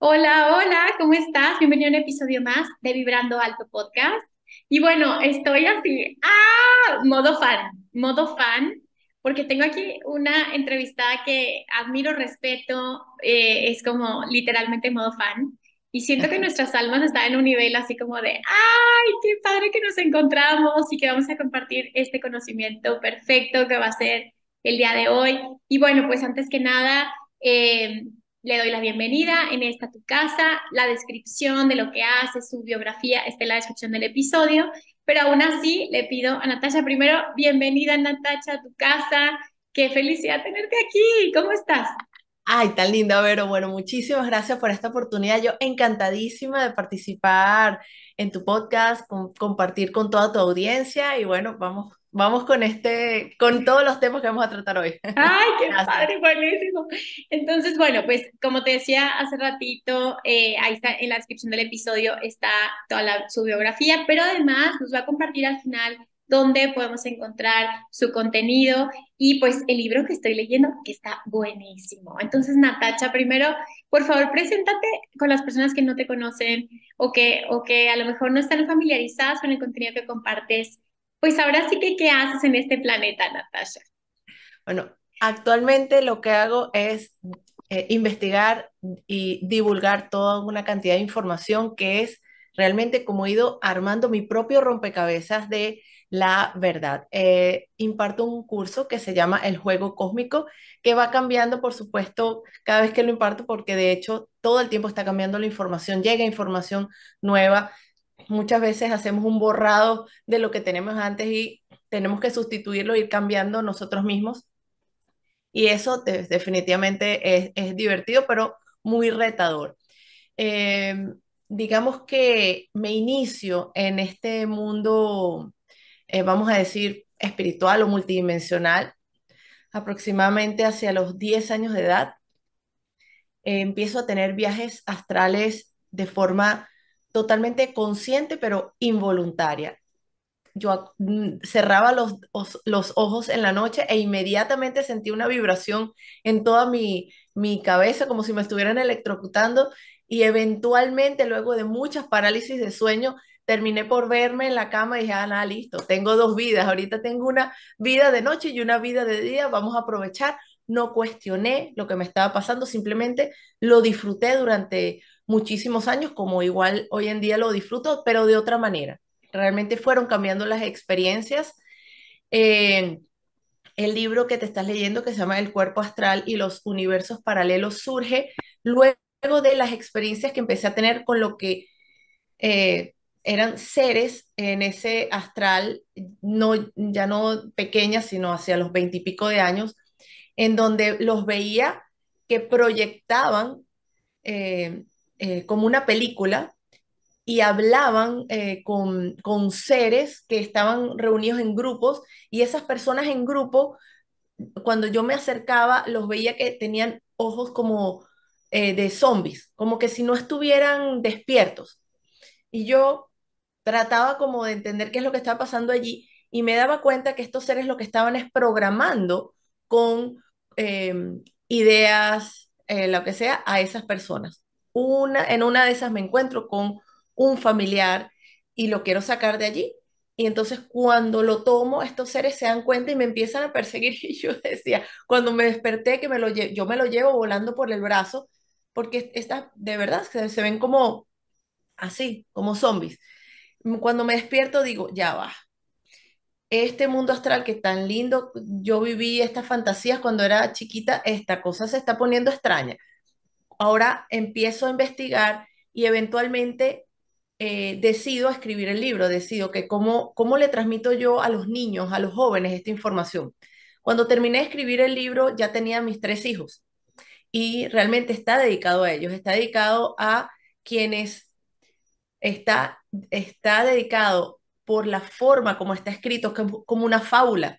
Hola, hola, ¿cómo estás? Bienvenido a un episodio más de Vibrando Alto Podcast. Y bueno, estoy así, ¡ah! Modo fan, modo fan, porque tengo aquí una entrevistada que admiro, respeto, eh, es como literalmente modo fan. Y siento que nuestras almas están en un nivel así como de, ¡ay, qué padre que nos encontramos y que vamos a compartir este conocimiento perfecto que va a ser el día de hoy! Y bueno, pues antes que nada, eh, le doy la bienvenida en esta tu casa, la descripción de lo que hace, su biografía está en la descripción del episodio, pero aún así le pido a Natasha primero, bienvenida Natasha a tu casa, qué felicidad tenerte aquí, ¿cómo estás? Ay, tan linda, Vero. Bueno, muchísimas gracias por esta oportunidad. Yo encantadísima de participar en tu podcast, compartir con toda tu audiencia y bueno, vamos vamos con este, con todos los temas que vamos a tratar hoy. ¡Ay, qué padre! Buenísimo. Entonces, bueno, pues como te decía hace ratito, eh, ahí está en la descripción del episodio está toda su biografía, pero además nos va a compartir al final dónde podemos encontrar su contenido y pues el libro que estoy leyendo que está buenísimo. Entonces, Natacha, primero, por favor, preséntate con las personas que no te conocen o que, o que a lo mejor no están familiarizadas con el contenido que compartes pues ahora sí que, ¿qué haces en este planeta, Natasha? Bueno, actualmente lo que hago es eh, investigar y divulgar toda una cantidad de información que es realmente como he ido armando mi propio rompecabezas de la verdad. Eh, imparto un curso que se llama El Juego Cósmico, que va cambiando, por supuesto, cada vez que lo imparto, porque de hecho todo el tiempo está cambiando la información, llega información nueva, muchas veces hacemos un borrado de lo que tenemos antes y tenemos que sustituirlo, e ir cambiando nosotros mismos. Y eso definitivamente es, es, divertido, pero muy retador. Eh, digamos que me inicio en este mundo, eh, vamos a decir, espiritual o multidimensional, aproximadamente hacia los 10 años de edad. Eh, empiezo a tener viajes astrales de forma totalmente consciente, pero involuntaria. Yo mm, cerraba los, los ojos en la noche e inmediatamente sentí una vibración en toda mi, cabeza, como si me estuvieran electrocutando y eventualmente luego de muchas parálisis de sueño terminé por verme en la cama y dije, ah, nada, listo, tengo dos vidas, ahorita tengo una vida de noche y una vida de día, vamos a aprovechar, no cuestioné lo que me estaba pasando, simplemente lo disfruté durante muchísimos años, como igual hoy en día lo disfruto, pero de otra manera. Realmente fueron cambiando las experiencias. Eh, el libro que te estás leyendo, que se llama El cuerpo astral y los universos paralelos, surge luego de las experiencias que empecé a tener con lo que eh, eran seres en ese astral, no, ya no pequeñas, sino hacia los veintipico de años, en donde los veía que proyectaban eh, eh, como una película y hablaban eh, con, seres que estaban reunidos en grupos y esas personas en grupo, cuando yo me acercaba, los veía que tenían ojos como eh, de zombies, como que si no estuvieran despiertos. Y yo trataba como de entender qué es lo que estaba pasando allí y me daba cuenta que estos seres lo que estaban es programando con em, ideas, lo que sea, a esas personas una, en una de esas me encuentro con un familiar y lo quiero sacar de allí. Y entonces cuando lo tomo, estos seres se dan cuenta y me empiezan a perseguir. Y yo decía, cuando me desperté, que me lo yo me lo llevo volando por el brazo, porque está de verdad se, se ven como así, como zombies. Mm, cuando me despierto digo, ya va. Este mundo astral que es tan lindo, yo viví estas fantasías cuando era chiquita, esta cosa se está poniendo extraña ahora empiezo a investigar y eventualmente eh, decido escribir el libro, decido que cómo, cómo le transmito yo a los niños, a los jóvenes esta información. Cuando terminé de escribir el libro ya tenía mis tres hijos y realmente está dedicado a ellos, está dedicado a quienes está, está dedicado por la forma como está escrito, como una fábula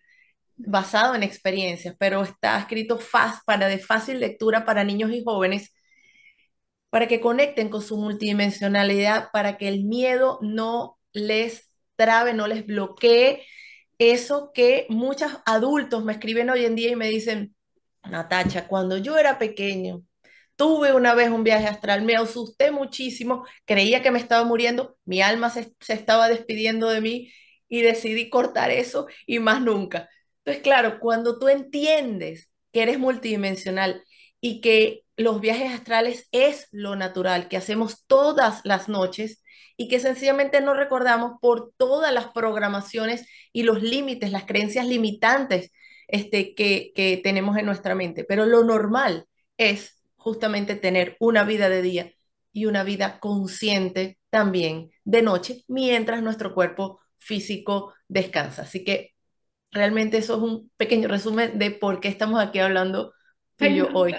basado en experiencias, pero está escrito fast, para de fácil lectura para niños y jóvenes para que conecten con su multidimensionalidad, para que el miedo no les trabe, no les bloquee eso que muchos adultos me escriben hoy en día y me dicen, Natacha, cuando yo era pequeño, tuve una vez un viaje astral, me asusté muchísimo, creía que me estaba muriendo, mi alma se, estaba despidiendo de mí y decidí cortar eso y más nunca. Entonces, claro, cuando tú entiendes que eres multidimensional y que los viajes astrales es lo natural que hacemos todas las noches y que sencillamente no recordamos por todas las programaciones y los límites, las creencias limitantes este, que, que tenemos en nuestra mente. Pero lo normal es justamente tener una vida de día y una vida consciente también de noche mientras nuestro cuerpo físico descansa. Así que realmente eso es un pequeño resumen de por qué estamos aquí hablando hoy.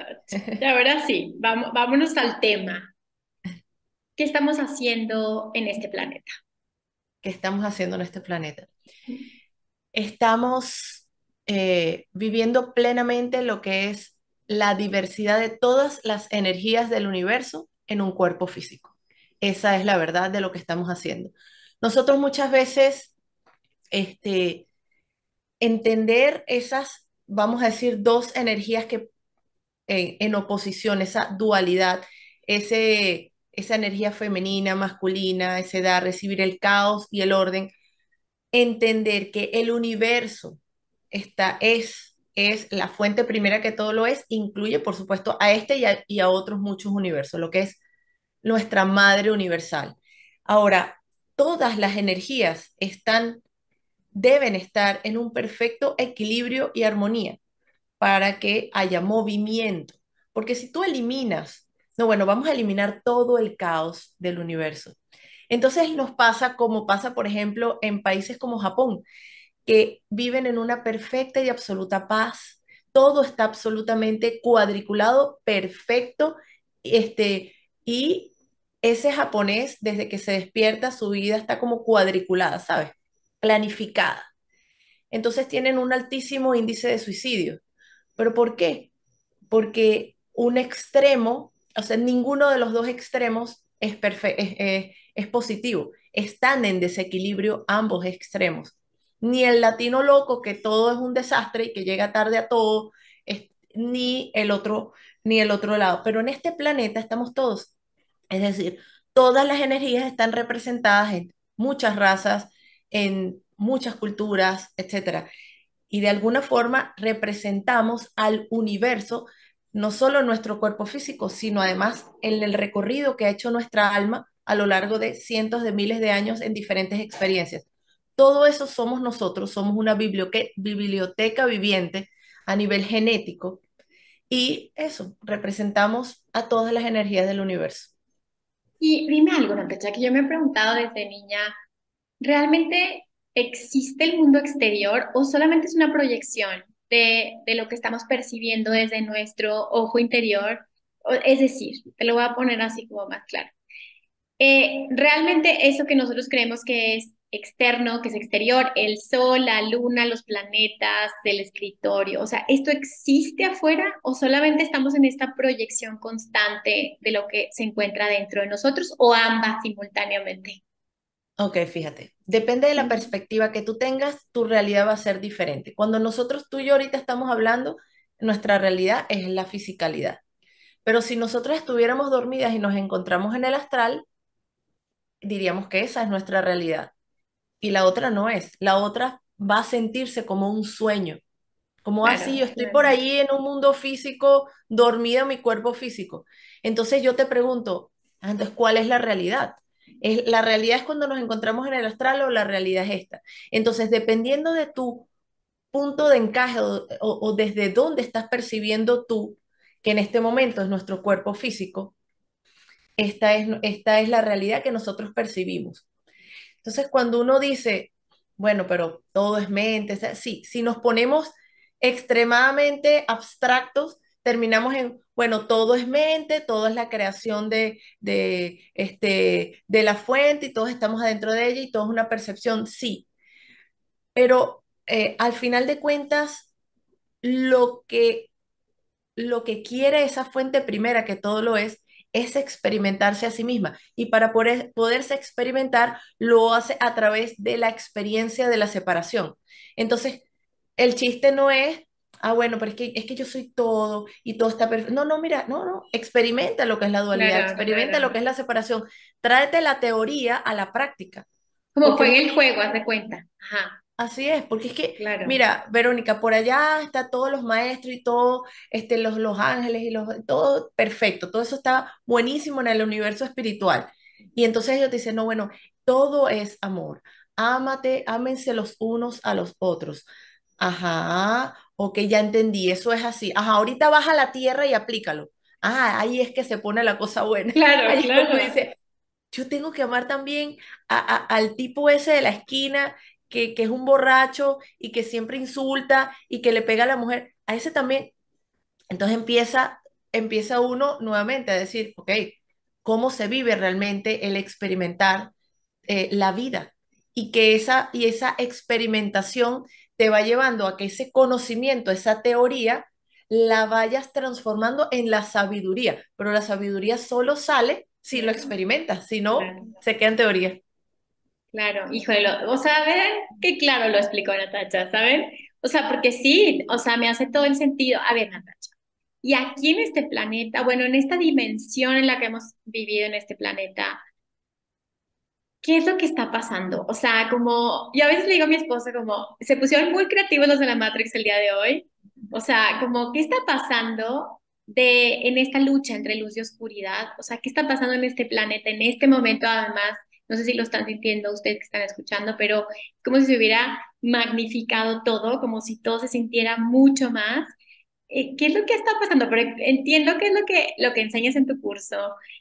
La verdad sí, Vamos, vámonos al tema. ¿Qué estamos haciendo en este planeta? ¿Qué estamos haciendo en este planeta? Estamos eh, viviendo plenamente lo que es la diversidad de todas las energías del universo en un cuerpo físico. Esa es la verdad de lo que estamos haciendo. Nosotros muchas veces, este, entender esas, vamos a decir, dos energías que en, oposición, esa dualidad, esa energía femenina, masculina, ese dar, recibir el caos y el orden, entender que el universo está, es, es la fuente primera que todo lo es, incluye por supuesto a este y a, y a otros muchos universos, lo que es nuestra madre universal. Ahora, todas las energías están, deben estar en un perfecto equilibrio y armonía para que haya movimiento. Porque si tú eliminas, no, bueno, vamos a eliminar todo el caos del universo. Entonces nos pasa como pasa, por ejemplo, en países como Japón, que viven en una perfecta y absoluta paz. Todo está absolutamente cuadriculado, perfecto, este, y ese japonés, desde que se despierta, su vida está como cuadriculada, ¿sabes? Planificada. Entonces tienen un altísimo índice de suicidio. ¿Pero por qué? Porque un extremo, o sea, ninguno de los dos extremos es, es, positivo. Están en desequilibrio ambos extremos. Ni el latino loco, que todo es un desastre y que llega tarde a todo, ni el otro ni el otro lado. Pero en este planeta estamos todos. Es decir, todas las energías están representadas en muchas razas, en muchas culturas, etcétera y de alguna forma representamos al universo, no solo nuestro cuerpo físico, sino además en el recorrido que ha hecho nuestra alma a lo largo de cientos de miles de años en diferentes experiencias. Todo eso somos nosotros, somos una biblioteca viviente a nivel genético y eso, representamos a todas las energías del universo. Y dime algo, natacha que yo me he preguntado desde niña, ¿realmente ¿existe el mundo exterior o solamente es una proyección de, lo que estamos percibiendo desde nuestro ojo interior? es decir, te lo voy a poner así como más claro. Eh, realmente eso que nosotros creemos que es externo, que es exterior, el sol, la luna, los planetas, el escritorio, o sea, ¿esto existe afuera o solamente estamos en esta proyección constante de lo que se encuentra dentro de nosotros o ambas simultáneamente? Ok, fíjate, depende de la mm. perspectiva que tú tengas, tu realidad va a ser diferente. Cuando nosotros tú y yo ahorita estamos hablando, nuestra realidad es la fisicalidad. Pero si nosotros estuviéramos dormidas y nos encontramos en el astral, diríamos que esa es nuestra realidad. Y la otra no es. La otra va a sentirse como un sueño. Como así, ah, yo estoy por ahí en un mundo físico, dormida mi cuerpo físico. Entonces yo te pregunto, ah, entonces, ¿cuál es la realidad? Es, la realidad es cuando nos encontramos en el astral o la realidad es esta. Entonces, dependiendo de tu punto de encaje o, desde dónde estás percibiendo tú, que en este momento es nuestro cuerpo físico, esta es, esta es la realidad que nosotros percibimos. Entonces, cuando uno dice, bueno, pero todo es mente, sí, si nos ponemos extremadamente abstractos, terminamos en, bueno, todo es mente, todo es la creación de, de, este, de la fuente y todos estamos adentro de ella y todo es una percepción, sí. Pero eh, al final de cuentas, lo que, lo que quiere esa fuente primera, que todo lo es, es experimentarse a sí misma. Y para poder, poderse experimentar, lo hace a través de la experiencia de la separación. Entonces, el chiste no es ah, bueno, pero es que, es que yo soy todo y todo está perfecto. No, no, mira, no, no, experimenta lo que es la dualidad, experimenta lo que es la separación, tráete la teoría a la práctica. Como fue en el juego, haz de cuenta. Ajá. Así es, porque es que, claro. mira, Verónica, por allá está todos los maestros y todo, este, los, los ángeles y los, todo perfecto, todo eso está buenísimo en el universo espiritual. Y entonces ellos te dicen, no, bueno, todo es amor, ámate, ámense los unos a los otros. Ajá, Ok, ya entendí, eso es así. Ajá, ahorita baja a la tierra y aplícalo. Ah, ahí es que se pone la cosa buena. Claro, claro. dice, yo tengo que amar también a, al tipo ese de la esquina que, que es un borracho y que siempre insulta y que le pega a la mujer. A ese también. Entonces empieza, empieza uno nuevamente a decir, ok, ¿cómo se vive realmente el experimentar eh, la vida? Y que esa, y esa experimentación te va llevando a que ese conocimiento, esa teoría, la vayas transformando en la sabiduría, pero la sabiduría solo sale si lo experimentas, si no, se queda en teoría. Claro, híjole, o sea, ver qué claro lo explicó Natacha, ¿saben? O sea, porque sí, o sea, me hace todo el sentido. A ver, Natacha, y aquí en este planeta, bueno, en esta dimensión en la que hemos vivido en este planeta, ¿qué es lo que está pasando? O sea, como, yo a veces le digo a mi esposa, como, se pusieron muy creativos los de la Matrix el día de hoy. O sea, como, ¿qué está pasando de, en esta lucha entre luz y oscuridad? O sea, ¿qué está pasando en este planeta, en este momento además? No sé si lo están sintiendo ustedes que están escuchando, pero como si se hubiera magnificado todo, como si todo se sintiera mucho más. Eh, ¿qué es lo que está pasando? Pero entiendo qué es lo que, lo que enseñas en tu curso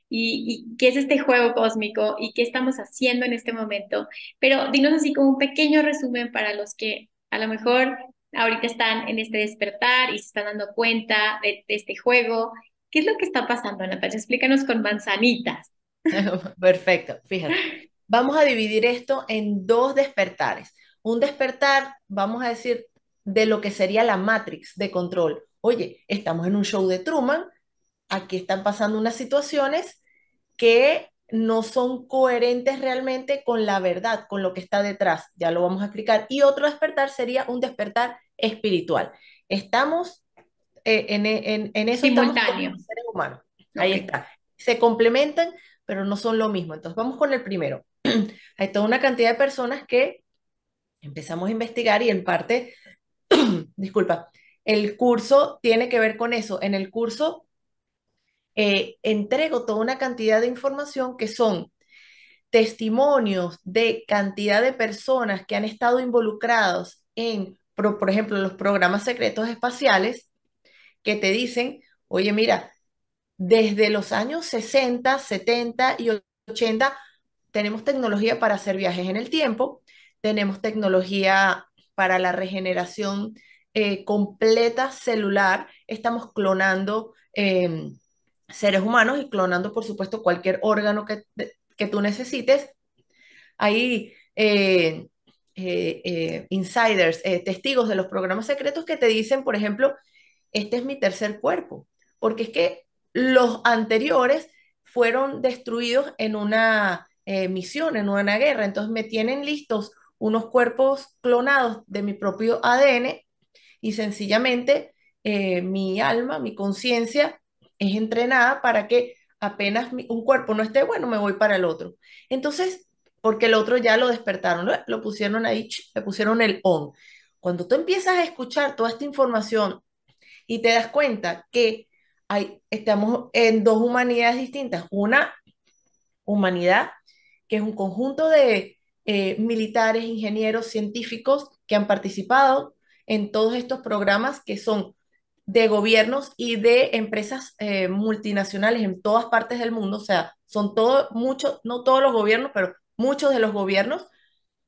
y, qué es este juego cósmico y qué estamos haciendo en este momento. Pero dinos así como un pequeño resumen para los que a lo mejor ahorita están en este despertar y se están dando cuenta de, de este juego. ¿Qué es lo que está pasando, Natalia? Explícanos con manzanitas. Perfecto, fíjate. Vamos a dividir esto en dos despertares. Un despertar, vamos a decir, de lo que sería la matrix de control oye, estamos en un show de Truman, aquí están pasando unas situaciones que no son coherentes realmente con la verdad, con lo que está detrás, ya lo vamos a explicar. Y otro despertar sería un despertar espiritual. Estamos eh, en, eso. Simultáneo. Ahí está. Se complementan, pero no son lo mismo. Entonces vamos con el primero. Hay toda una cantidad de personas que empezamos a investigar y en parte, disculpa, el curso tiene que ver con eso. En el curso eh, entrego toda una cantidad de información que son testimonios de cantidad de personas que han estado involucrados en, por, ejemplo, los programas secretos espaciales, que te dicen, oye, mira, desde los años 60, 70 y 80 tenemos tecnología para hacer viajes en el tiempo, tenemos tecnología para la regeneración eh, completa celular, estamos clonando em, seres humanos y clonando, por supuesto, cualquier órgano que, tú necesites. Hay eh, eh, insiders, testigos de los programas secretos que te dicen, por ejemplo, este es mi tercer cuerpo, porque es que los anteriores fueron destruidos en una misión, en una guerra, entonces me tienen listos unos cuerpos clonados de mi propio ADN y sencillamente eh, mi alma, mi conciencia es entrenada para que apenas un cuerpo no esté bueno, me voy para el otro. Entonces, porque el otro ya lo despertaron, lo pusieron ahí, le pusieron el on. Cuando tú empiezas a escuchar toda esta información y te das cuenta que hay, estamos en dos humanidades distintas, una humanidad que es un conjunto de eh, militares, ingenieros, científicos que han participado en todos estos programas que son de gobiernos y de empresas eh, multinacionales en todas partes del mundo, o sea, son todos, muchos, no todos los gobiernos, pero muchos de los gobiernos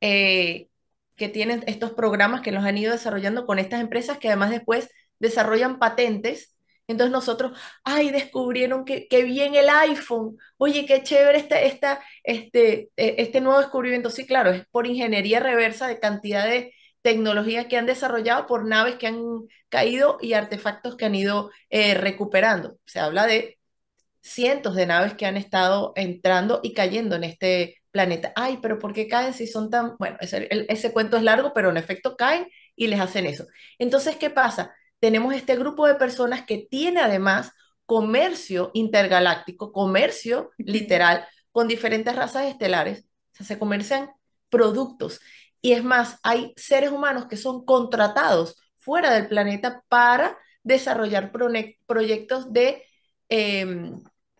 eh, que tienen estos programas que los han ido desarrollando con estas empresas que además después desarrollan patentes. Entonces nosotros, ay, descubrieron que, bien el iPhone, oye, qué chévere esta, esta, este, eh, este nuevo descubrimiento. Sí, claro, es por ingeniería reversa de cantidad de, Tecnología que han desarrollado por naves que han caído y artefactos que han ido eh, recuperando. Se habla de cientos de naves que han estado entrando y cayendo en este planeta. Ay, pero ¿por qué caen si son tan... Bueno, ese, ese cuento es largo, pero en efecto caen y les hacen eso. Entonces, ¿qué pasa? Tenemos este grupo de personas que tiene además comercio intergaláctico, comercio literal, con diferentes razas estelares. O sea, se comercian productos. Y es más, hay seres humanos que son contratados fuera del planeta para desarrollar proyectos de, em,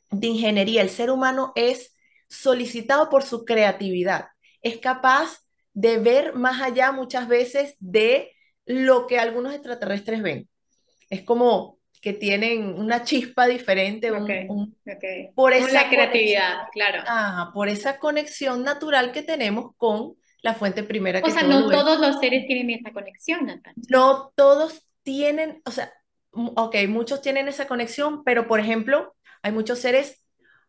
de ingeniería. El ser humano es solicitado por su creatividad, es capaz de ver más allá muchas veces de lo que algunos extraterrestres ven. Es como que tienen una chispa diferente, por esa creatividad, claro. por esa conexión natural que tenemos con la fuente primera que O sea, no todos los seres tienen esa conexión, Natalia. No todos tienen, o sea, ok, muchos tienen esa conexión, pero por ejemplo, hay muchos seres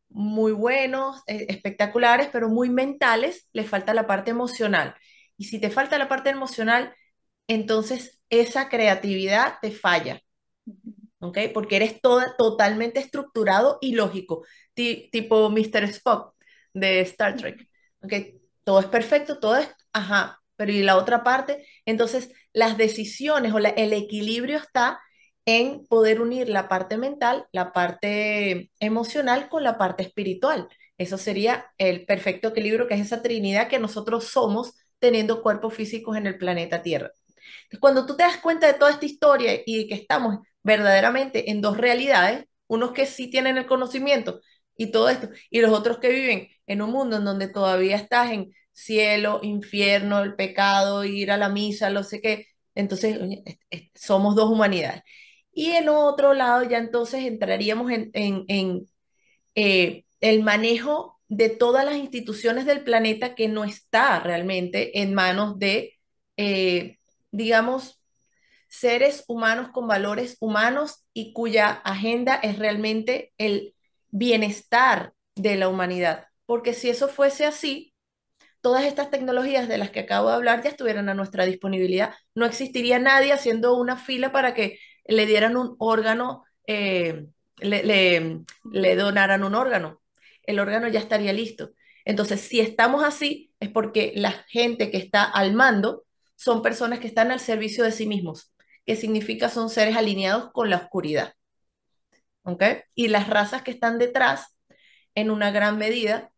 muy buenos, eh, espectaculares, pero muy mentales, les falta la parte emocional. Y si te falta la parte emocional, entonces esa creatividad te falla. ¿Ok? Porque eres toda, totalmente estructurado y lógico, tipo Mr. Spock de Star Trek. ¿Ok? todo es perfecto, todo es, ajá, pero y la otra parte, entonces las decisiones o el equilibrio está en poder unir la parte mental, la parte emocional con la parte espiritual. Eso sería el perfecto equilibrio, que es esa trinidad que nosotros somos teniendo cuerpos físicos en el planeta Tierra. cuando tú te das cuenta de toda esta historia y que estamos verdaderamente en dos realidades, unos que sí tienen el conocimiento, y todo esto. Y los otros que viven en un mundo en donde todavía estás en cielo, infierno, el pecado, ir a la misa, lo sé qué. Entonces, somos dos humanidades. Y en otro lado ya entonces entraríamos en, eh, el manejo de todas las instituciones del planeta que no está realmente en manos de, eh, digamos, seres humanos con valores humanos y cuya agenda es realmente el bienestar de la humanidad. Porque si eso fuese así, todas estas tecnologías de las que acabo de hablar ya estuvieran a nuestra disponibilidad. No existiría nadie haciendo una fila para que le dieran un órgano, eh, le, le donaran un órgano. El órgano ya estaría listo. Entonces, si estamos así, es porque la gente que está al mando son personas que están al servicio de sí mismos, que significa son seres alineados con la oscuridad. Okay, Y las razas que están detrás, en una gran medida,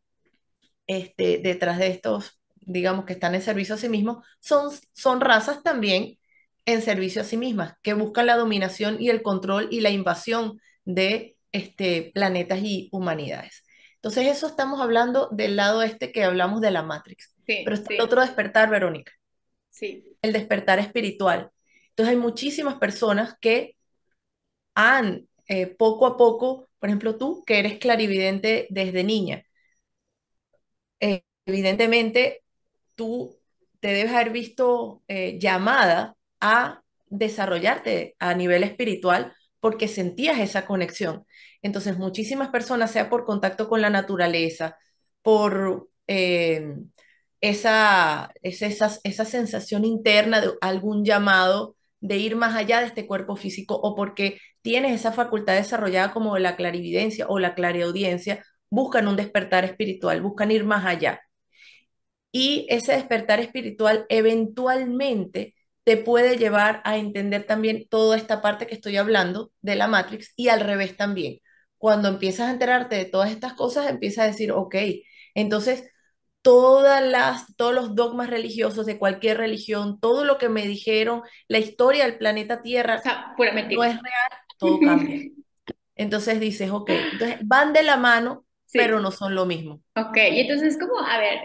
este, detrás de estos, digamos, que están en servicio a sí mismos, son, son razas también en servicio a sí mismas, que buscan la dominación y el control y la invasión de este, planetas y humanidades. Entonces, eso estamos hablando del lado este que hablamos de la Matrix. Pero está el otro despertar, Verónica. Sí. El despertar espiritual. Entonces, hay muchísimas personas que han eh, poco a poco, por ejemplo, tú que eres clarividente desde niña, eh, evidentemente tú te debes haber visto eh, llamada a desarrollarte a nivel espiritual porque sentías esa conexión. Entonces, muchísimas personas, sea por contacto con la naturaleza, por esa, esa, esa sensación interna de algún llamado de ir más allá de este cuerpo físico o porque tienes esa facultad desarrollada como la clarividencia o la clariaudiencia, buscan un despertar espiritual, buscan ir más allá. Y ese despertar espiritual eventualmente te puede llevar a entender también toda esta parte que estoy hablando de la Matrix y al revés también. Cuando empiezas a enterarte de todas estas cosas, empiezas a decir, ok, entonces todas las, todos los dogmas religiosos de cualquier religión, todo lo que me dijeron, la historia del planeta Tierra, o no es real, todo cambia. Entonces dices, ok, van de la mano, pero no son lo mismo. Ok, y entonces como, a ver,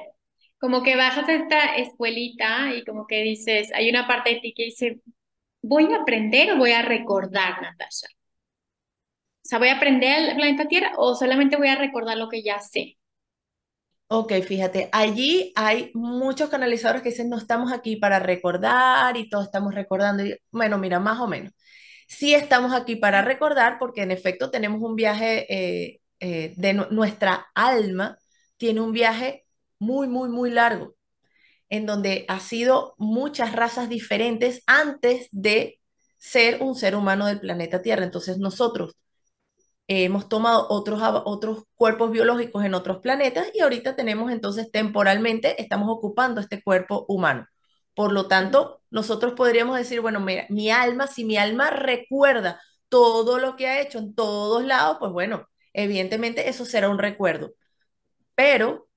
como que bajas a esta escuelita y como que dices, hay una parte de ti que dice, voy a aprender o voy a recordar, Natasha. O sea, voy a aprender el planeta Tierra o solamente voy a recordar lo que ya sé. Ok, fíjate, allí hay muchos canalizadores que dicen, no estamos aquí para recordar y todos estamos recordando. Y, bueno, mira, más o menos. Sí estamos aquí para recordar porque en efecto tenemos un viaje eh, eh, de nuestra alma, tiene un viaje muy, muy, muy largo, en donde ha sido muchas razas diferentes antes de ser un ser humano del planeta Tierra. Entonces nosotros eh, hemos tomado otros, otros cuerpos biológicos en otros planetas y ahorita tenemos entonces temporalmente, estamos ocupando este cuerpo humano. Por lo tanto, nosotros podríamos decir, bueno, mira, mi alma, si mi alma recuerda todo lo que ha hecho en todos lados, pues bueno, evidentemente eso será un recuerdo. Pero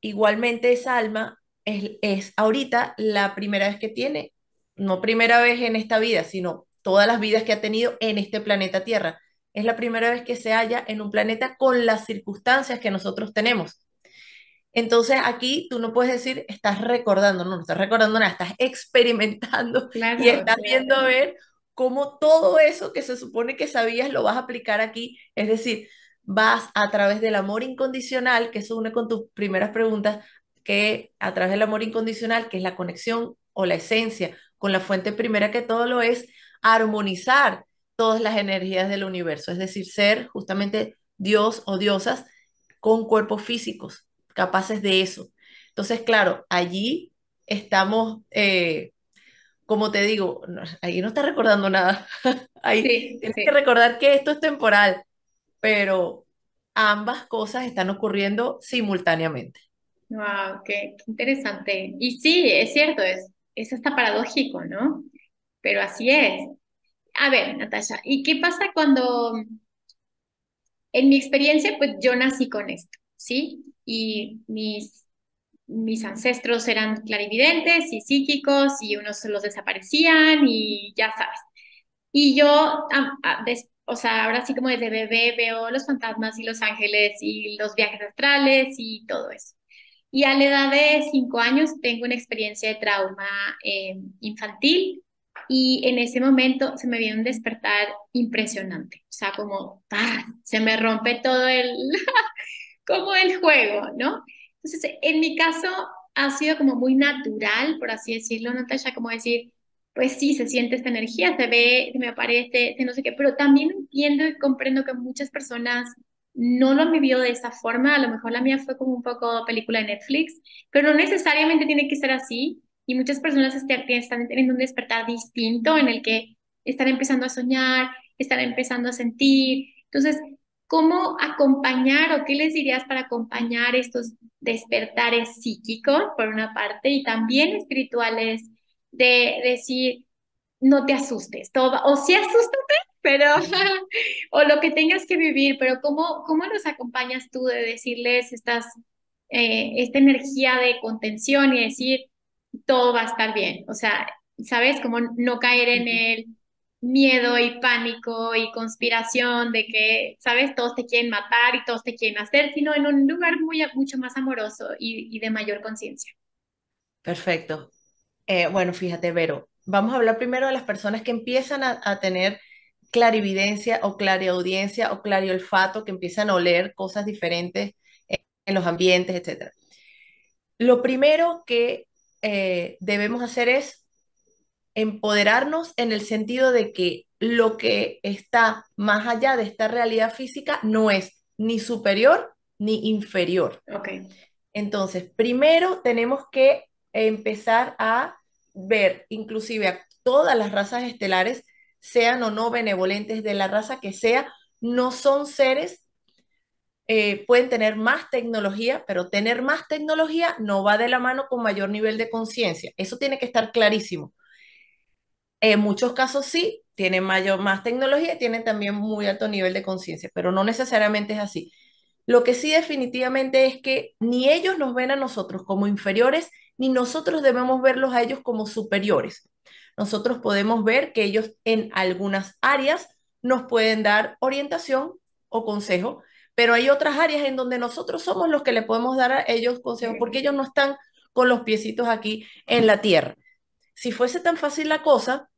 igualmente esa alma es, es ahorita la primera vez que tiene, no primera vez en esta vida, sino todas las vidas que ha tenido en este planeta Tierra es la primera vez que se halla en un planeta con las circunstancias que nosotros tenemos. Entonces aquí tú no puedes decir, estás recordando, no, no estás recordando nada, estás experimentando y estás viendo a ver cómo todo eso que se supone que sabías lo vas a aplicar aquí. Es decir, vas a través del amor incondicional, que eso une con tus primeras preguntas, que a través del amor incondicional, que es la conexión o la esencia con la fuente primera que todo lo es, armonizar todas las energías del universo, es decir, ser justamente Dios o diosas con cuerpos físicos, capaces de eso. Entonces, claro, allí estamos, eh, como te digo, ahí no está recordando nada. ahí tienes que recordar que esto es temporal, pero ambas cosas están ocurriendo simultáneamente. Wow, qué, interesante. Y sí, es cierto, es, es hasta paradójico, ¿no? Pero así es a ver, Natasha, ¿y qué pasa cuando, en mi experiencia, pues yo nací con esto, ¿sí? Y mis, mis ancestros eran clarividentes y psíquicos y unos los desaparecían y ya sabes. Y yo, o sea, ahora sí como desde bebé veo los fantasmas y los ángeles y los viajes astrales y todo eso. Y a la edad de cinco años tengo una experiencia de trauma eh, infantil y en ese momento se me vio un despertar impresionante, o sea, como se me rompe todo el, como el juego, ¿no? Entonces, en mi caso ha sido como muy natural, por así decirlo, Natasha, como decir, pues sí, se siente esta energía, se ve, me aparece, no sé qué, pero también entiendo y comprendo que muchas personas no lo han vivido de esa forma, a lo mejor la mía fue como un poco película de Netflix, pero no necesariamente tiene que ser así, y muchas personas este, están teniendo un despertar distinto en el que están empezando a soñar, están empezando a sentir. Entonces, ¿cómo acompañar o qué les dirías para acompañar estos despertares psíquicos, por una parte, y también espirituales, de decir, no te asustes, todo, o sí asústate, pero, o lo que tengas que vivir, pero ¿cómo, cómo los acompañas tú de decirles estas, eh, esta energía de contención y decir, todo va a estar bien. O sea, ¿sabes? Como no caer en el miedo y pánico y conspiración de que, ¿sabes? Todos te quieren matar y todos te quieren hacer, sino en un lugar muy, mucho más amoroso y, y de mayor conciencia. Perfecto. Eh, bueno, fíjate, Vero, vamos a hablar primero de las personas que empiezan a, a tener clarividencia o clariaudiencia o clariolfato, que empiezan a oler cosas diferentes en, en los ambientes, etc. Lo primero que eh, debemos hacer es empoderarnos en el sentido de que lo que está más allá de esta realidad física no es ni superior ni inferior. Entonces, primero tenemos que empezar a ver inclusive a todas las razas estelares, sean o no benevolentes de la raza que sea, no son seres eh, pueden tener más tecnología, pero tener más tecnología no va de la mano con mayor nivel de conciencia. Eso tiene que estar clarísimo. En muchos casos sí, tienen mayor, más tecnología y tienen también muy alto nivel de conciencia, pero no necesariamente es así. Lo que sí definitivamente es que ni ellos nos ven a nosotros como inferiores, ni nosotros debemos verlos a ellos como superiores. Nosotros podemos ver que ellos en algunas áreas nos pueden dar orientación o consejo, pero hay otras áreas en donde nosotros somos los que le podemos dar a ellos consejos, porque ellos no están con los piecitos aquí en la tierra. Si fuese tan fácil la cosa,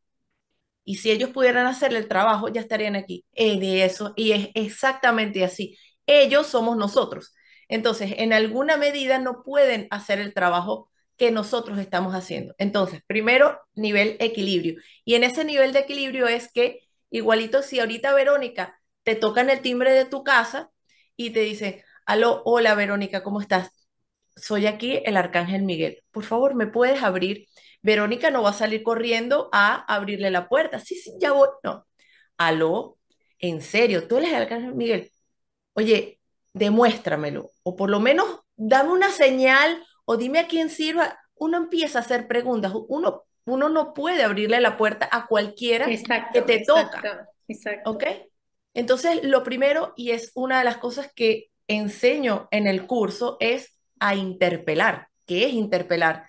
y si ellos pudieran hacer el trabajo, ya estarían aquí. Y eso, y es exactamente así. Ellos somos nosotros. Entonces, en alguna medida no pueden hacer el trabajo que nosotros estamos haciendo. Entonces, primero, nivel equilibrio. Y en ese nivel de equilibrio es que, igualito, si ahorita Verónica te toca en el timbre de tu casa, y te dice, aló, hola Verónica, ¿cómo estás? Soy aquí el Arcángel Miguel. Por favor, ¿me puedes abrir? Verónica no va a salir corriendo a abrirle la puerta. Sí, sí, ya voy. No. Aló, en serio, tú eres el Arcángel Miguel. Oye, demuéstramelo. O por lo menos dame una señal o dime a quién sirva. Uno empieza a hacer preguntas. Uno, uno no puede abrirle la puerta a cualquiera que te toca. Exacto. ¿Ok? Entonces, lo primero, y es una de las cosas que enseño en el curso, es a interpelar. ¿Qué es interpelar?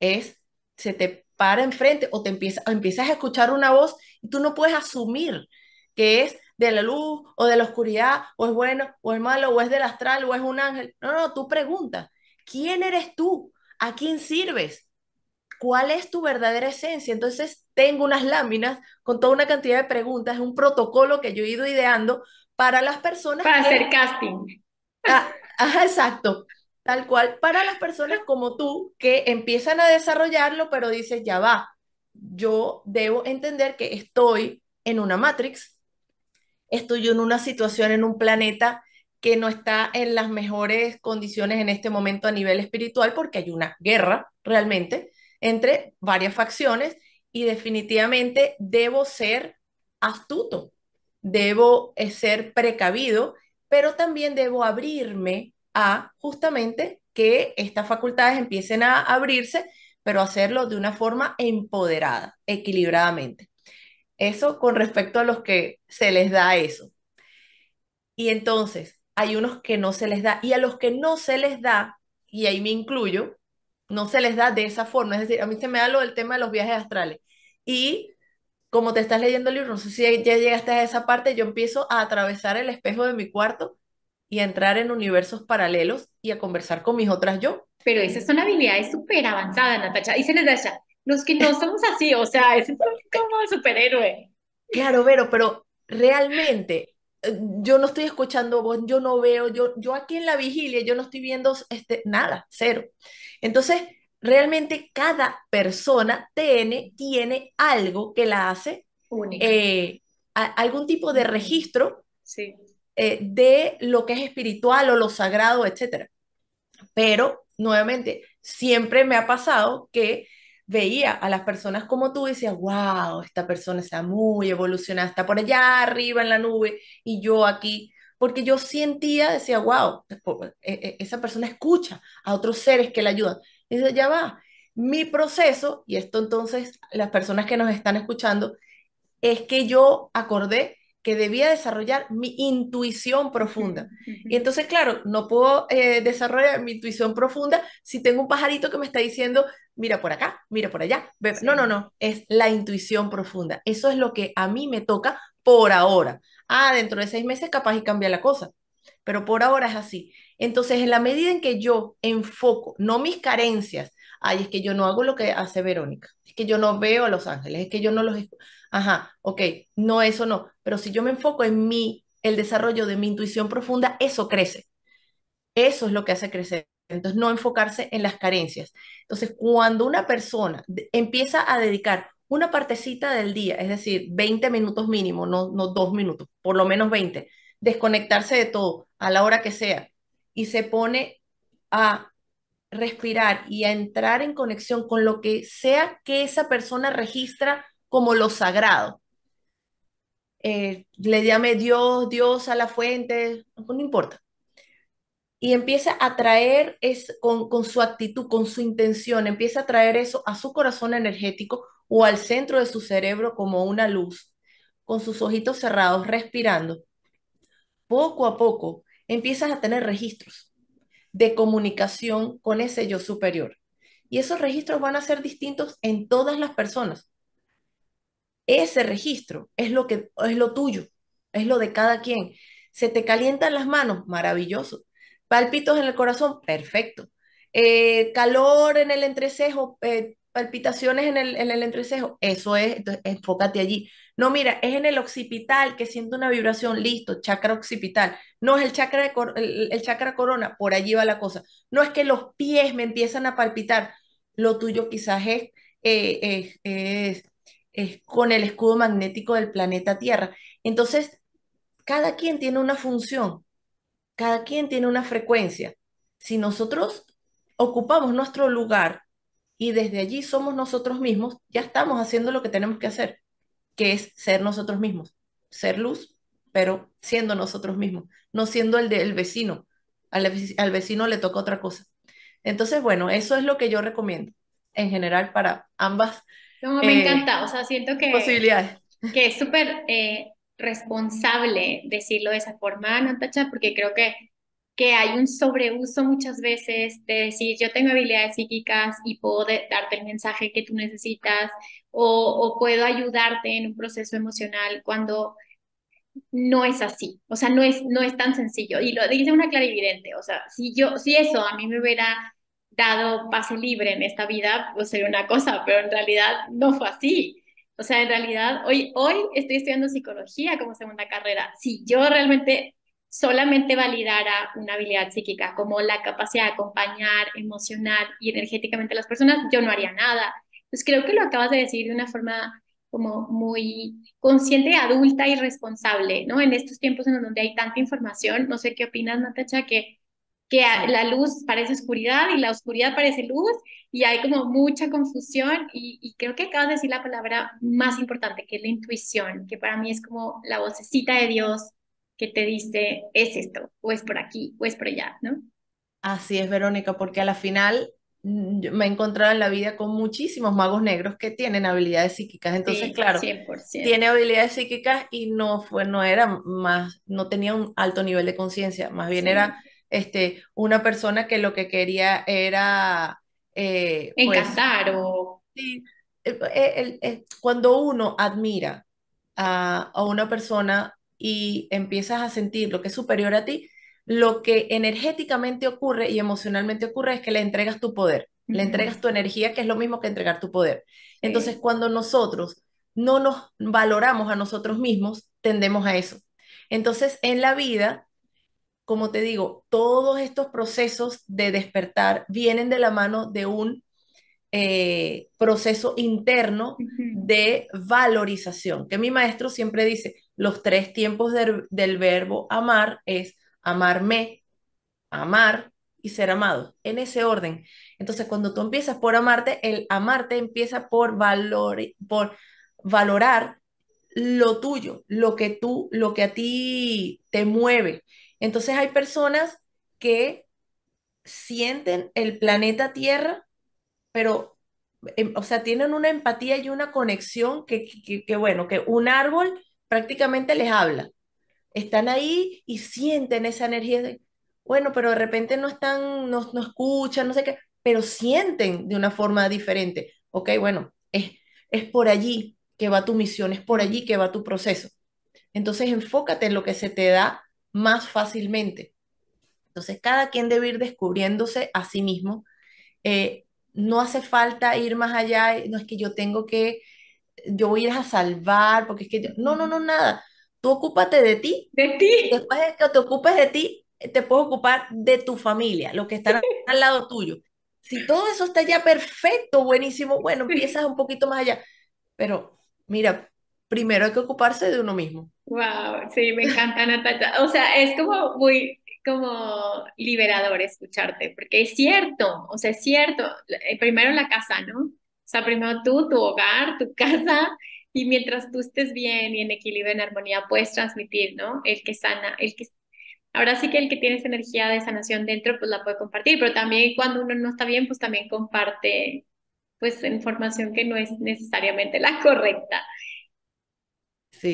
Es, se te para enfrente o te empieza, o empiezas a escuchar una voz y tú no puedes asumir que es de la luz o de la oscuridad o es bueno o es malo o es del astral o es un ángel. No, no, tú preguntas, ¿quién eres tú? ¿A quién sirves? cuál es tu verdadera esencia. Entonces, tengo unas láminas con toda una cantidad de preguntas, un protocolo que yo he ido ideando para las personas. Para hacer casting. Ah, exacto, tal cual, para las personas como tú que empiezan a desarrollarlo, pero dices, ya va, yo debo entender que estoy en una matrix, estoy en una situación, en un planeta que no está en las mejores condiciones en este momento a nivel espiritual porque hay una guerra realmente entre varias facciones y definitivamente debo ser astuto, debo eh, ser precavido, pero también debo abrirme a justamente que estas facultades empiecen a abrirse, pero hacerlo de una forma empoderada, equilibradamente. Eso con respecto a los que se les da eso. Y entonces, hay unos que no se les da, y a los que no se les da, y ahí me incluyo, no se les da de esa forma. Es decir, a mí se me da lo del tema de los viajes astrales. Y como te estás leyendo el libro, no sé si ya llegaste a esa parte, yo empiezo a atravesar el espejo de mi cuarto y a entrar en universos paralelos y a conversar con mis otras yo. Pero esas son habilidades súper avanzadas, Natacha. da Natacha, los que no somos así, o sea, es como superhéroe. Claro, Vero, pero realmente yo no estoy escuchando voz, yo no veo, yo, yo aquí en la vigilia, yo no estoy viendo este, nada, cero. Entonces, realmente cada persona tiene, algo que la hace eh, algún tipo de registro eh, de lo que es espiritual o lo sagrado, etc. Pero, nuevamente, siempre me ha pasado que veía a las personas como tú y decía, wow, esta persona está muy evolucionada, está por allá arriba en la nube y yo aquí, porque yo sentía, decía, wow, e, e, esa persona escucha a otros seres que la ayudan. Y dice, ya va, mi proceso, y esto entonces las personas que nos están escuchando, es que yo acordé que debía desarrollar mi intuición profunda. Y entonces, claro, no puedo eh, desarrollar mi intuición profunda si tengo un pajarito que me está diciendo, mira por acá, mira por allá. No, no, no, es la intuición profunda. Eso es lo que a mí me toca por ahora. Ah, dentro de seis meses capaz y cambia la cosa, pero por ahora es así. Entonces, en la medida en que yo enfoco, no mis carencias, ay, es que yo no hago lo que hace Verónica, es que yo no veo a Los Ángeles, es que yo no los ajá, ok, no, eso no. Pero si yo me enfoco en mí, el desarrollo de mi intuición profunda, eso crece. Eso es lo que hace crecer. Entonces, no enfocarse en las carencias. Entonces, cuando una persona empieza a dedicar una partecita del día, es decir, 20 minutos mínimo, no, no dos minutos, por lo menos 20, desconectarse de todo a la hora que sea y se pone a respirar y a entrar en conexión con lo que sea que esa persona registra como lo sagrado. Eh, le llame Dios, Dios a la fuente, no importa. Y empieza a traer es, con, con su actitud, con su intención, empieza a traer eso a su corazón energético o al centro de su cerebro como una luz, con sus ojitos cerrados, respirando. Poco a poco empiezas a tener registros de comunicación con ese yo superior. Y esos registros van a ser distintos en todas las personas. Ese registro es lo que es lo tuyo, es lo de cada quien. Se te calientan las manos, maravilloso. Palpitos en el corazón, perfecto. Eh, calor en el entrecejo, eh, palpitaciones en el, entrecejo, eso es, entonces, enfócate allí. No, mira, es en el occipital que siento una vibración, listo, chakra occipital. No es el chakra, el, chakra corona, por allí va la cosa. No es que los pies me empiezan a palpitar, lo tuyo quizás es eh, es con el escudo magnético del planeta Tierra. Entonces, cada quien tiene una función, cada quien tiene una frecuencia. Si nosotros ocupamos nuestro lugar y desde allí somos nosotros mismos, ya estamos haciendo lo que tenemos que hacer, que es ser nosotros mismos, ser luz, pero siendo nosotros mismos, no siendo el del vecino. Al, al vecino le toca otra cosa. Entonces, bueno, eso es lo que yo recomiendo en general para ambas no, me eh, encanta, o sea, siento que... Que es súper eh, responsable decirlo de esa forma, Natacha, porque creo que, que hay un sobreuso muchas veces de decir, yo tengo habilidades psíquicas y puedo darte el mensaje que tú necesitas o, puedo ayudarte en un proceso emocional cuando no es así, o sea, no es, no es tan sencillo. Y lo dice una clarividente, o sea, si yo, si eso a mí me hubiera dado pase libre en esta vida, pues sería una cosa, pero en realidad no fue así. O sea, en realidad hoy, hoy estoy estudiando psicología como segunda carrera. Si yo realmente solamente validara una habilidad psíquica como la capacidad de acompañar emocional y energéticamente a las personas, yo no haría nada. Pues creo que lo acabas de decir de una forma como muy consciente, adulta y responsable, ¿no? En estos tiempos en donde hay tanta información, no sé qué opinas, Natacha, que que la luz parece oscuridad y la oscuridad parece luz y hay como mucha confusión y, creo que acabas de decir la palabra más importante, que es la intuición, que para mí es como la vocecita de Dios que te dice, es esto, o es por aquí, o es por allá, ¿no? Así es, Verónica, porque a la final mm, me he encontrado en la vida con muchísimos magos negros que tienen habilidades psíquicas. Entonces, claro, tiene habilidades psíquicas y no fue, no era más, no tenía un alto nivel de conciencia, más bien era este, una persona que lo que quería era... Eh, pues Encantar o... Sí, eh, eh, eh, cuando uno admira a, una persona y empiezas a sentir lo que es superior a ti, lo que energéticamente ocurre y emocionalmente ocurre es que le entregas tu poder, le entregas tu energía, que es lo mismo que entregar tu poder. Entonces, cuando nosotros no nos valoramos a nosotros mismos, tendemos a eso. Entonces, en la vida, como te digo, todos estos procesos de despertar vienen de la mano de un eh, proceso interno de valorización, que mi maestro siempre dice, los tres tiempos del verbo amar es amarme, amar y ser amado, en ese orden. Entonces, cuando tú empiezas por amarte, el amarte empieza por, valor, por valorar lo tuyo, lo que tú, lo que a ti te mueve entonces hay personas que sienten el planeta Tierra, pero, em, o sea, tienen una empatía y una conexión que, bueno, que un árbol prácticamente les habla. Están ahí y sienten esa energía. De, bueno, pero de repente no están, no, escuchan, no sé qué, pero sienten de una forma diferente. Ok, bueno, es, es por allí que va tu misión, es por allí que va tu proceso. Entonces enfócate en lo que se te da más fácilmente. Entonces, cada quien debe ir descubriéndose a sí mismo. Eh, no hace falta ir más allá, no es que yo tengo que, yo voy a ir a salvar, porque es que no, no, no, nada. Tú ocúpate de ti. De ti. Después de que te ocupes de ti, eh, te puedes ocupar de tu familia, lo que está al lado tuyo. Si todo eso está ya perfecto, buenísimo, bueno, empiezas un poquito más allá. Pero mira, primero hay que ocuparse de uno mismo. Wow, sí, me encanta Natacha. O sea, es como muy como liberador escucharte, porque es cierto, o sea, es cierto, eh, primero la casa, ¿no? O sea, primero tú, tu hogar, tu casa, y mientras tú estés bien y en equilibrio, en armonía, puedes transmitir, ¿no? El que sana, el que... Ahora sí que el que tiene esa energía de sanación dentro, pues la puede compartir, pero también cuando uno no está bien, pues también comparte, pues, información que no es necesariamente la correcta.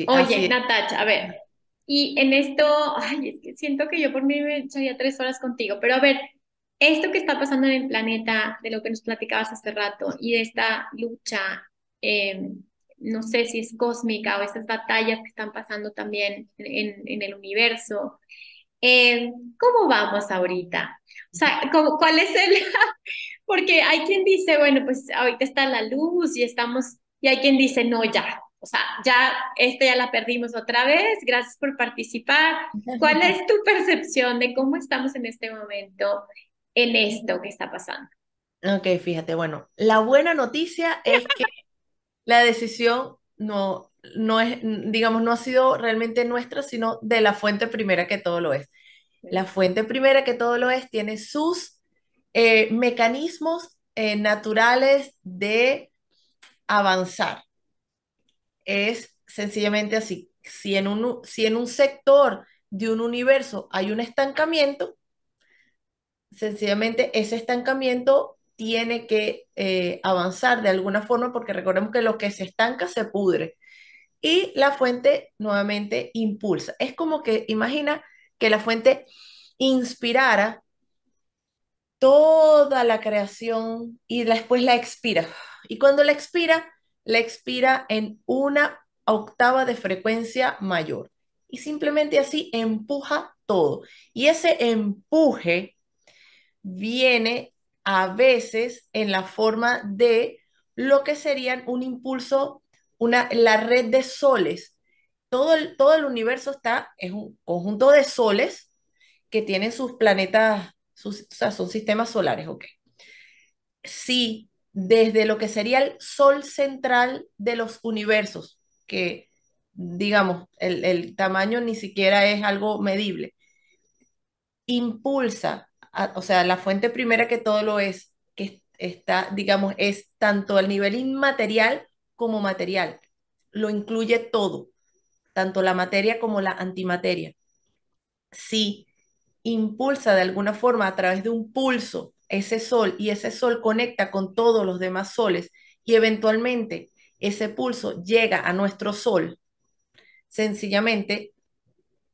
Oye, Natacha, a ver, y en esto, ay, es que siento que yo por mí me echaría tres horas contigo, pero a ver, esto que está pasando en el planeta, de lo que nos platicabas hace rato, y de esta lucha, em, no sé si es cósmica o estas batallas que están pasando también en, el universo, em, ¿cómo vamos ahorita? O sea, ¿cuál es el...? Porque hay quien dice, bueno, pues ahorita está la luz y estamos... Y hay quien dice, no, ya, o sea, ya esta ya la perdimos otra vez, gracias por participar. ¿Cuál es tu percepción de cómo estamos en este momento en esto que está pasando? Ok, fíjate, bueno, la buena noticia es que la decisión no, no es, digamos, no ha sido realmente nuestra, sino de la fuente primera que todo lo es. La fuente primera que todo lo es tiene sus eh, mecanismos eh, naturales de avanzar es sencillamente así. Si en un, si en un sector de un universo hay un estancamiento, sencillamente ese estancamiento tiene que eh, avanzar de alguna forma porque recordemos que lo que se estanca se pudre y la fuente nuevamente impulsa. Es como que imagina que la fuente inspirara toda la creación y después la expira. Y cuando la expira, la expira en una octava de frecuencia mayor. Y simplemente así empuja todo. Y ese empuje viene a veces en la forma de lo que serían un impulso, una, la red de soles. Todo el, todo el universo está, es un conjunto de soles que tienen sus planetas, sus, o sea, son sistemas solares, ok. Si desde lo que sería el sol central de los universos, que digamos, el, tamaño ni siquiera es algo medible, impulsa, o sea, la fuente primera que todo lo es, que está, digamos, es tanto al nivel inmaterial como material, lo incluye todo, tanto la materia como la antimateria. Si impulsa de alguna forma a través de un pulso ese sol y ese sol conecta con todos los demás soles y eventualmente ese pulso llega a nuestro sol, sencillamente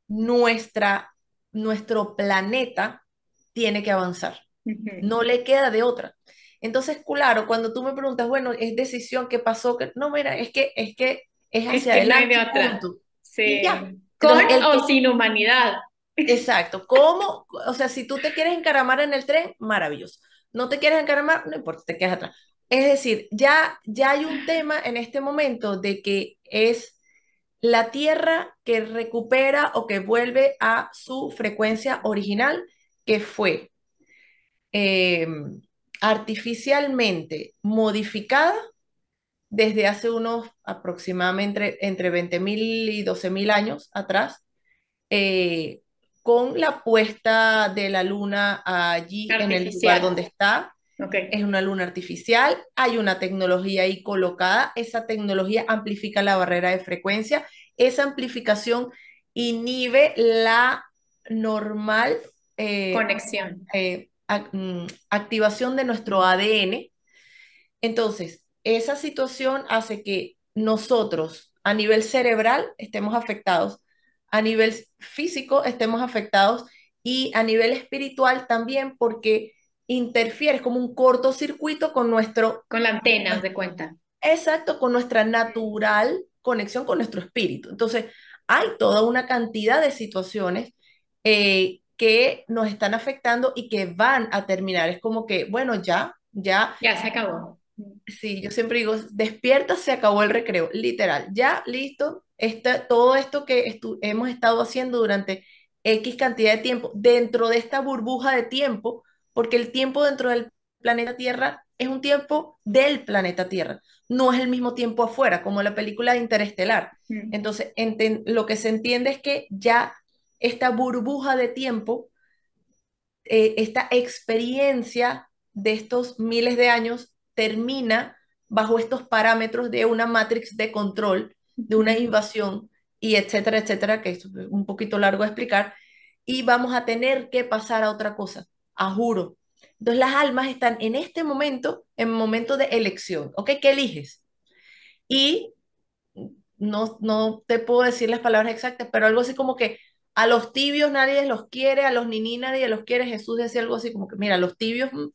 nuestra, nuestro planeta tiene que avanzar. No le queda de otra. Entonces, claro, cuando tú me preguntas, bueno, es decisión que pasó, que no, mira, es que es que es hacia Con o sin humanidad. Exacto. ¿Cómo? O sea, si tú te quieres encaramar en el tren, maravilloso. No te quieres encaramar, no importa, te quedas atrás. Es decir, ya, ya hay un tema en este momento de que es la Tierra que recupera o que vuelve a su frecuencia original, que fue em, artificialmente modificada desde hace unos aproximadamente entre, 20.000 y 12.000 años atrás, eh, con la puesta de la luna allí en el lugar donde está. Es una luna artificial, hay una tecnología ahí colocada, esa tecnología amplifica la barrera de frecuencia, esa amplificación inhibe la normal eh, conexión, eh, mm, activación de nuestro ADN. Entonces, esa situación hace que nosotros a nivel cerebral estemos afectados a nivel físico estemos afectados y a nivel espiritual también porque interfiere, como un cortocircuito con nuestro... Con la antena, de cuenta. Exacto, con nuestra natural conexión con nuestro espíritu. Entonces, hay toda una cantidad de situaciones eh, que nos están afectando y que van a terminar. Es como que, bueno, ya, ya... Ya se acabó. Sí, yo siempre digo, despierta, se acabó el recreo, literal, ya listo, está, todo esto que hemos estado haciendo durante X cantidad de tiempo, dentro de esta burbuja de tiempo, porque el tiempo dentro del planeta Tierra es un tiempo del planeta Tierra, no es el mismo tiempo afuera, como la película de Interestelar. Mm. Entonces, lo que se entiende es que ya esta burbuja de tiempo, eh, esta experiencia de estos miles de años termina bajo estos parámetros de una matrix de control, de una invasión y etcétera, etcétera, que es un poquito largo de explicar, y vamos a tener que pasar a otra cosa, a juro. Entonces las almas están en este momento, en momento de elección, ¿ok? ¿Qué eliges? Y no, no te puedo decir las palabras exactas, pero algo así como que a los tibios nadie los quiere, a los niní nadie los quiere, Jesús decía algo así como que, mira, los tibios, mm,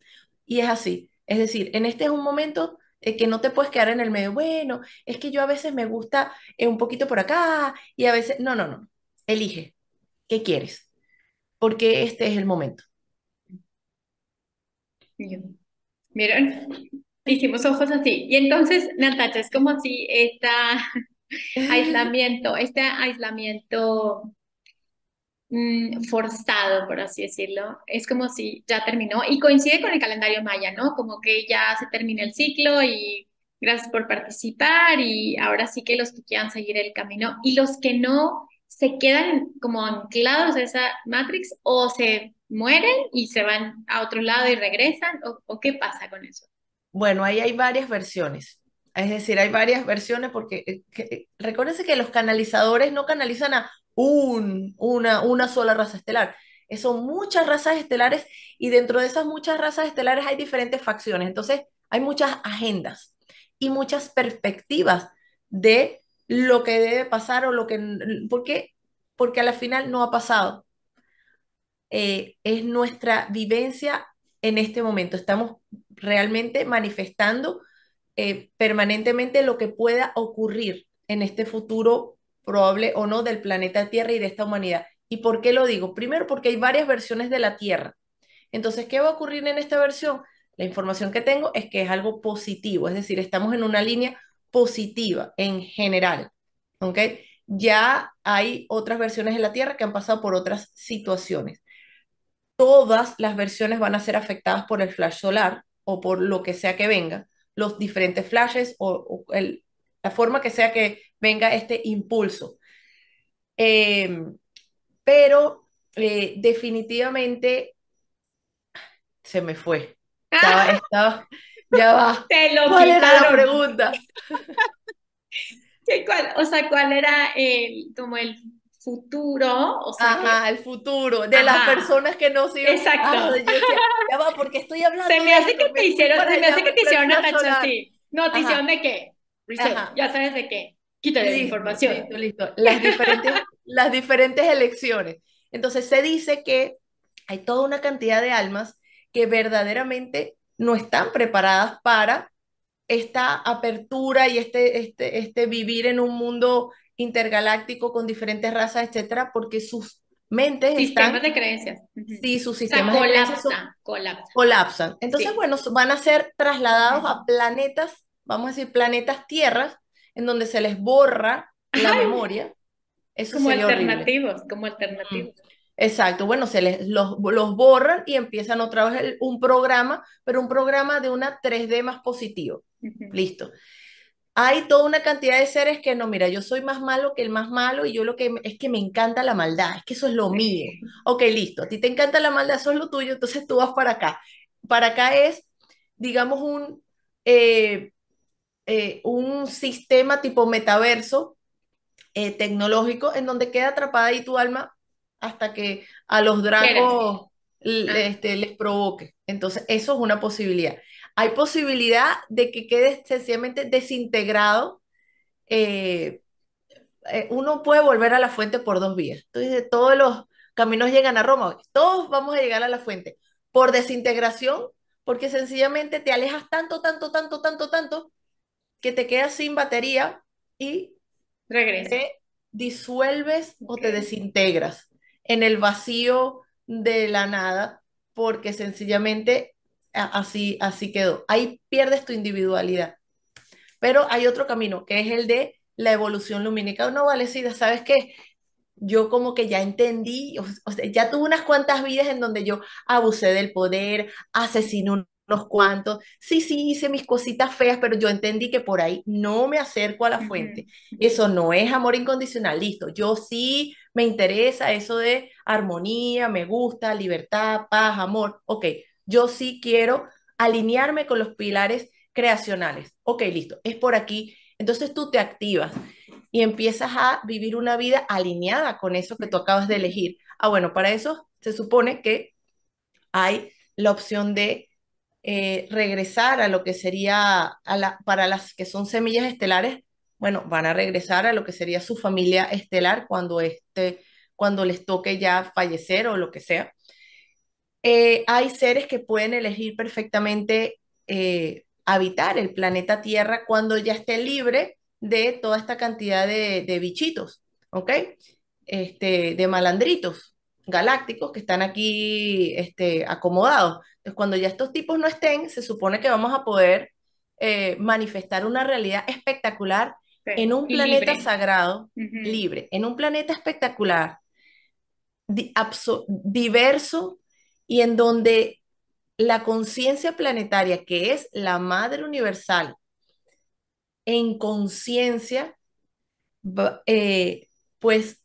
y es así. Es decir, en este es un momento eh, que no te puedes quedar en el medio, bueno, es que yo a veces me gusta eh, un poquito por acá y a veces, no, no, no, elige, ¿qué quieres? Porque este es el momento. Miren, Hicimos ojos así. Y entonces, Natacha, es como si este aislamiento, este aislamiento Mm, forzado, por así decirlo. Es como si ya terminó y coincide con el calendario maya, ¿no? Como que ya se termina el ciclo y gracias por participar y ahora sí que los que quieran seguir el camino y los que no se quedan como anclados a esa Matrix o se mueren y se van a otro lado y regresan o, qué pasa con eso? Bueno, ahí hay varias versiones. Es decir, hay varias versiones porque eh, que, eh, recuérdense que los canalizadores no canalizan a un, una, una sola raza estelar. Eh, son muchas razas estelares y dentro de esas muchas razas estelares hay diferentes facciones. Entonces, hay muchas agendas y muchas perspectivas de lo que debe pasar o lo que... ¿Por qué? Porque a la final no ha pasado. Eh, es nuestra vivencia en este momento. Estamos realmente manifestando eh, permanentemente lo que pueda ocurrir en este futuro probable o no del planeta Tierra y de esta humanidad. ¿Y por qué lo digo? Primero porque hay varias versiones de la Tierra. Entonces, ¿qué va a ocurrir en esta versión? La información que tengo es que es algo positivo, es decir, estamos en una línea positiva en general. ¿ok? Ya hay otras versiones de la Tierra que han pasado por otras situaciones. Todas las versiones van a ser afectadas por el flash solar o por lo que sea que venga, los diferentes flashes o, la forma que sea que venga este impulso. Eh, pero eh, definitivamente se me fue. Estaba, ah. ya va. Te lo ¿Cuál quitaron? era la pregunta? cuál, o sea, ¿cuál era el, como el futuro? O sea, Ajá, el futuro de las personas que no siguen. Exacto. ya va, porque estoy hablando. Se me hace que te hicieron, se me hace que te hicieron una tacha así. No, de qué. ya sabes de qué. Quítale la información. Listo, listo. Las diferentes, las diferentes elecciones. Entonces se dice que hay toda una cantidad de almas que verdaderamente no están preparadas para esta apertura y este, este, este vivir en un mundo intergaláctico con diferentes razas, etcétera, porque sus mentes sistemas de creencias. Sí, sus sistemas o colapsan, de colapsan. colapsan. Entonces, bueno, van a ser trasladados a planetas, vamos a decir planetas tierras en donde se les borra la memoria. como alternativos, como mm. alternativos. Exacto, bueno, se les los, borran y empiezan otra vez un programa, pero un programa de una 3D más positivo. Listo. Hay toda una cantidad de seres que no, mira, yo soy más malo que el más malo y yo lo que es que me encanta la maldad, es que eso es lo mío. Ok, listo, a ti te encanta la maldad, eso es lo tuyo, entonces tú vas para acá. Para acá es, digamos, un, eh, eh, un sistema tipo metaverso eh, tecnológico en donde queda atrapada ahí tu alma hasta que a los dragos ah. este, les provoque. Entonces, eso es una posibilidad. Hay posibilidad de que quede sencillamente desintegrado. Eh, uno puede volver a la fuente por dos vías. Entonces, todos los caminos llegan a Roma. Todos vamos a llegar a la fuente por desintegración, porque sencillamente te alejas tanto, tanto, tanto, tanto, tanto, que te quedas sin batería y regresas, disuelves o te desintegras en el vacío de la nada, porque sencillamente así, así quedó. Ahí pierdes tu individualidad. Pero hay otro camino, que es el de la evolución lumínica. No, Valecida, ¿sabes qué? Yo como que ya entendí, o, sea, ya tuve unas cuantas vidas en donde yo abusé del poder, asesiné un cuantos. Sí, sí, hice mis cositas feas, pero yo entendí que por ahí no me acerco a la fuente. Eso no es amor incondicional, listo. Yo sí me interesa eso de armonía, me gusta, libertad, paz, amor. Ok, yo sí quiero alinearme con los pilares creacionales. Ok, listo, es por aquí. Entonces tú te activas y empiezas a vivir una vida alineada con eso que tú acabas de elegir. Ah, bueno, para eso se supone que hay la opción de eh, regresar a lo que sería, para las que son semillas estelares, bueno, van a regresar a lo que sería su familia estelar cuando, este, cuando les toque ya fallecer o lo que sea. Eh, hay seres que pueden elegir perfectamente eh, habitar el planeta Tierra cuando ya esté libre de toda esta cantidad de, bichitos, ¿ok? Este, de malandritos galácticos que están aquí este, acomodados. Entonces, cuando ya estos tipos no estén, se supone que vamos a poder eh, manifestar una realidad espectacular en un planeta sagrado, libre, en un planeta espectacular, diverso y en donde la conciencia planetaria, que es la madre universal, en conciencia, eh, pues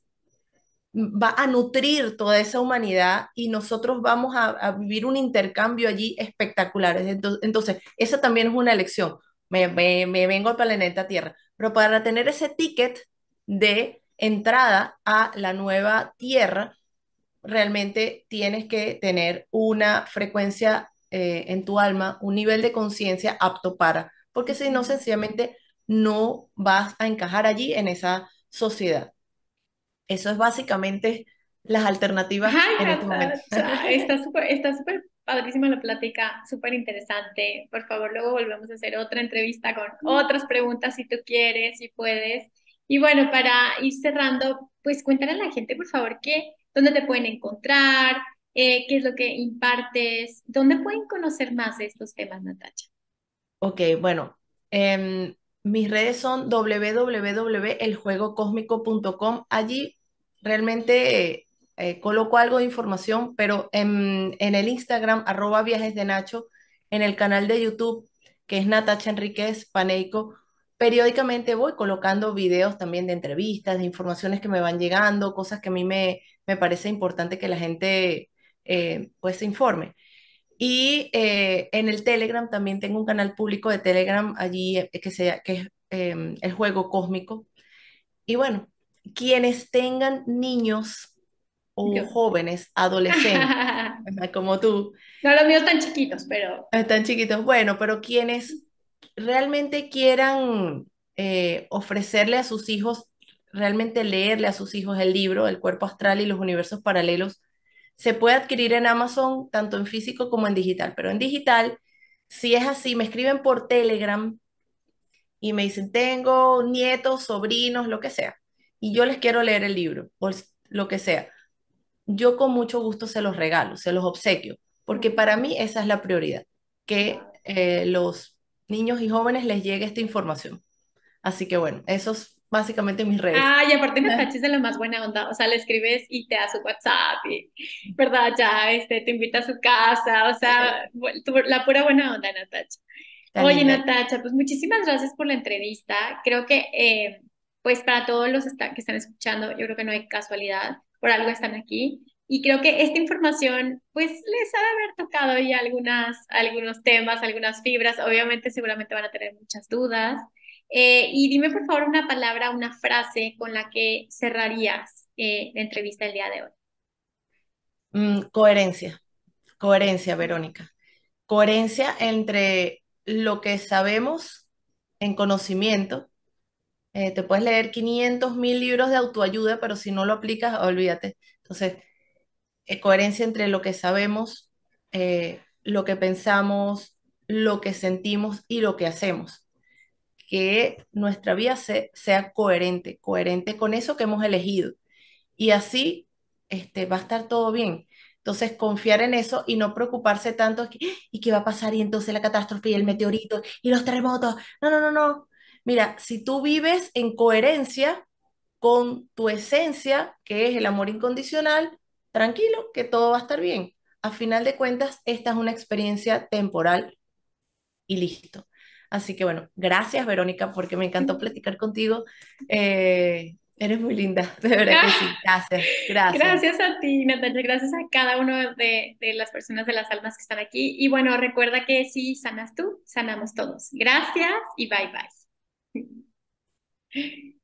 va a nutrir toda esa humanidad y nosotros vamos a, vivir un intercambio allí espectacular. Entonces, esa también es una elección. Me, me, me vengo al planeta Tierra, pero para tener ese ticket de entrada a la nueva Tierra, realmente tienes que tener una frecuencia eh, en tu alma, un nivel de conciencia apto para, porque si no, sencillamente no vas a encajar allí en esa sociedad. Eso es básicamente las alternativas en este momento. está súper está súper padrísima la plática, súper interesante. Por favor, luego volvemos a hacer otra entrevista con otras preguntas si tú quieres, si puedes. Y bueno, para ir cerrando, pues cuéntale a la gente, por favor, qué, dónde te pueden encontrar, eh, qué es lo que impartes, dónde pueden conocer más de estos temas, Natacha. Ok, bueno, em, mis redes son www.eljuegocosmico.com. Allí realmente eh, coloco algo de información, pero en, el Instagram, arroba viajes de Nacho, en el canal de YouTube, que es Natacha Enríquez Paneico, periódicamente voy colocando videos también de entrevistas, de informaciones que me van llegando, cosas que a mí me, parece importante que la gente eh, pues se informe. Y eh, en el Telegram también tengo un canal público de Telegram allí que, sea que es em, el juego cósmico. Y bueno, quienes tengan niños o jóvenes, adolescentes, como tú. No, los míos están chiquitos, pero... Están chiquitos, bueno, pero quienes realmente quieran eh, ofrecerle a sus hijos, realmente leerle a sus hijos el libro, El cuerpo astral y los universos paralelos, se puede adquirir en Amazon, tanto en físico como en digital. Pero en digital, si es así, me escriben por Telegram y me dicen, tengo nietos, sobrinos, lo que sea y yo les quiero leer el libro o lo que sea, yo con mucho gusto se los regalo, se los obsequio, porque para mí esa es la prioridad, que eh, los niños y jóvenes les llegue esta información. Así que bueno, eso es básicamente mis redes. Ah, y aparte Natacha ah. es de la más buena onda, o sea, le escribes y te da su WhatsApp, y, ¿verdad? Ya este, te invita a su casa, o sea, la pura buena onda, Natacha. Oye, Natacha, pues muchísimas gracias por la entrevista. Creo que eh, pues para todos los que están escuchando, yo creo que no hay casualidad, por algo están aquí. Y creo que esta información, pues les ha de haber tocado ya algunas, algunos temas, algunas fibras. Obviamente, seguramente van a tener muchas dudas. Eh, y dime, por favor, una palabra, una frase con la que cerrarías eh, la entrevista el día de hoy. Mm, coherencia, coherencia, Verónica. Coherencia entre lo que sabemos en conocimiento eh, te puedes leer 500 mil libros de autoayuda, pero si no lo aplicas, olvídate. Entonces, coherencia entre lo que sabemos, eh, lo que pensamos, lo que sentimos y lo que hacemos. Que nuestra vida sea coherente, coherente con eso que hemos elegido. Y así este, va a estar todo bien. Entonces, confiar en eso y no preocuparse tanto, ah, ¿y qué va a pasar? Y entonces la catástrofe y el meteorito y los terremotos. No, no, no, no. Mira, si tú vives en coherencia con tu esencia, que es el amor incondicional, tranquilo, que todo va a estar bien. A final de cuentas, esta es una experiencia temporal y listo. Así que bueno, gracias Verónica, porque me encantó platicar contigo. Eh, eres muy linda, de verdad que sí. Gracias, gracias. Gracias a ti, Natalia. Gracias a cada una de, las personas de las almas que están aquí. Y bueno, recuerda que si sanas tú, sanamos todos. Gracias y bye bye. ええ。